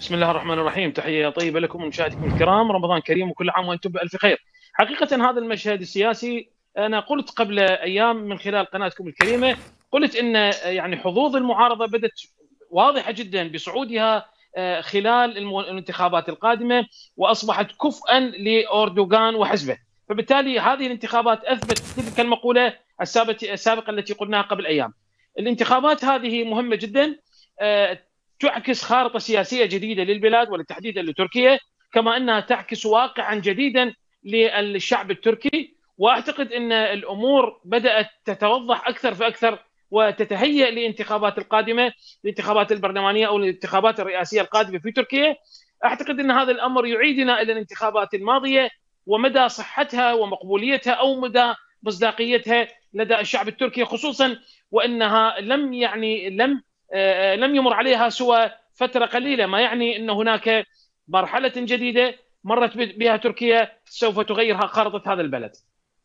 بسم الله الرحمن الرحيم تحية طيبة لكم ومشاهديكم الكرام رمضان كريم وكل عام وأنتم بألف خير حقيقة هذا المشهد السياسي أنا قلت قبل أيام من خلال قناتكم الكريمة قلت أن آه، يعني حظوظ المعارضة بدت واضحة جدا بصعودها آه، خلال الانتخابات القادمة وأصبحت كفءا لأردوغان وحزبه فبالتالي هذه الانتخابات أثبت تلك المقولة السابقة التي قلناها قبل أيام الانتخابات هذه مهمة جدا آه، تعكس خارطه سياسيه جديده للبلاد وتحديدا لتركيا كما انها تعكس واقعا جديدا للشعب التركي واعتقد ان الامور بدات تتوضح اكثر فاكثر وتتهيأ للانتخابات القادمه الانتخابات البرلمانيه او الانتخابات الرئاسيه القادمه في تركيا اعتقد ان هذا الامر يعيدنا الى الانتخابات الماضيه ومدى صحتها ومقبوليتها او مدى مصداقيتها لدى الشعب التركي خصوصا وانها لم يعني لم آه، آه، لم يمر عليها سوى فتره قليله ما يعني ان هناك مرحله جديده مرت بها تركيا سوف تغيرها خارطه هذا البلد.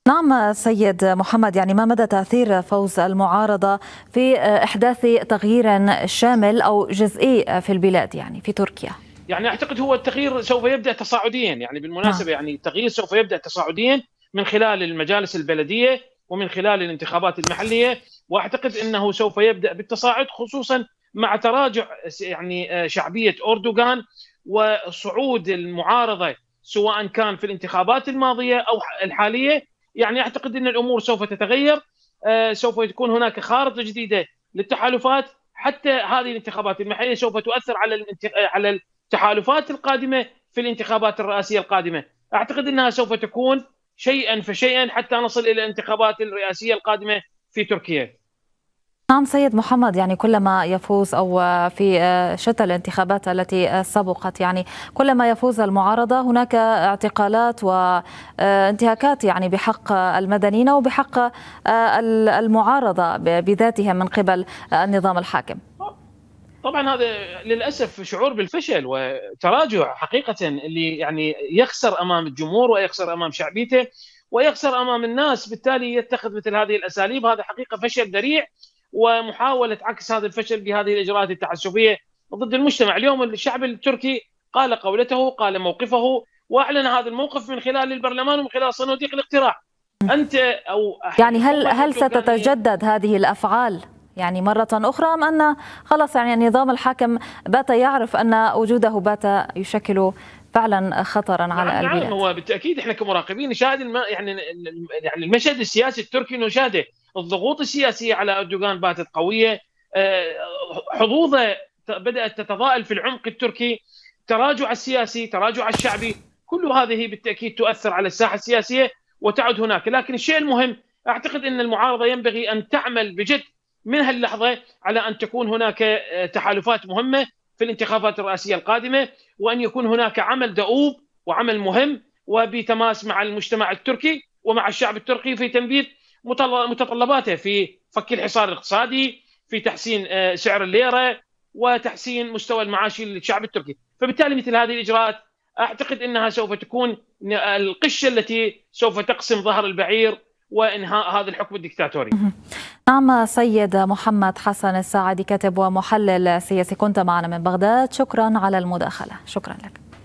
نعم سيد محمد يعني ما مدى تاثير فوز المعارضه في آه، احداث تغيير شامل او جزئي في البلاد يعني في تركيا؟ يعني اعتقد هو التغيير سوف يبدا تصاعديا يعني بالمناسبه نعم. يعني التغيير سوف يبدا تصاعديا من خلال المجالس البلديه ومن خلال الانتخابات المحليه واعتقد انه سوف يبدا بالتصاعد خصوصا مع تراجع يعني آه، شعبيه اردوغان وصعود المعارضه سواء كان في الانتخابات الماضيه او الحاليه يعني اعتقد ان الامور سوف تتغير آه، سوف تكون هناك خارطه جديده للتحالفات حتى هذه الانتخابات المحليه سوف تؤثر على آه، على التحالفات القادمه في الانتخابات الرئاسيه القادمه اعتقد انها سوف تكون شيئا فشيئا حتى نصل الى الانتخابات الرئاسيه القادمه في تركيا نعم سيد محمد يعني كلما يفوز او في آه، شتى الانتخابات التي آه، سبقت يعني كلما يفوز المعارضه هناك اعتقالات وانتهاكات آه، يعني بحق المدنيين وبحق المعارضه بذاتهم من قبل النظام الحاكم. طبعا هذا للاسف شعور بالفشل وتراجع حقيقه اللي يعني يخسر امام الجمهور ويخسر امام شعبيته ويخسر امام الناس بالتالي يتخذ مثل هذه الاساليب هذا حقيقه فشل ذريع ومحاوله عكس هذا الفشل بهذه الاجراءات التعسفيه ضد المجتمع اليوم الشعب التركي قال قولته قال موقفه واعلن هذا الموقف من خلال البرلمان ومن خلال صناديق الاقتراع انت او يعني هل هل ستتجدد هذه الافعال يعني مرة أخرى أم أن خلاص يعني النظام الحاكم بات يعرف أن وجوده بات يشكل فعلا خطرا على نعم البيئة نعم هو بالتأكيد إحنا كمراقبين نشاهد الم... يعني يعني المشهد السياسي التركي نشاهده الضغوط السياسية على أردوغان باتت قوية آه، حظوظه بدأت تتضاءل في العمق التركي تراجع السياسي تراجع الشعبي كل هذه بالتأكيد تؤثر على الساحة السياسية وتعد هناك لكن الشيء المهم أعتقد أن المعارضة ينبغي أن تعمل بجد من هاللحظه على ان تكون هناك آه، تحالفات مهمه في الانتخابات الرئاسيه القادمه وان يكون هناك عمل دؤوب وعمل مهم وبتماس مع المجتمع التركي ومع الشعب التركي في تنفيذ متطلباته في فك الحصار الاقتصادي في تحسين آه، سعر الليره وتحسين مستوى المعاشي للشعب التركي فبالتالي مثل هذه الاجراءات اعتقد انها سوف تكون آه، القشه التي سوف تقسم ظهر البعير وانهاء هذا الحكم الدكتاتوري. نعم سيد محمد حسن الساعدي كاتب ومحلل سياسي كنت معنا من بغداد شكرا على المداخله شكرا لك.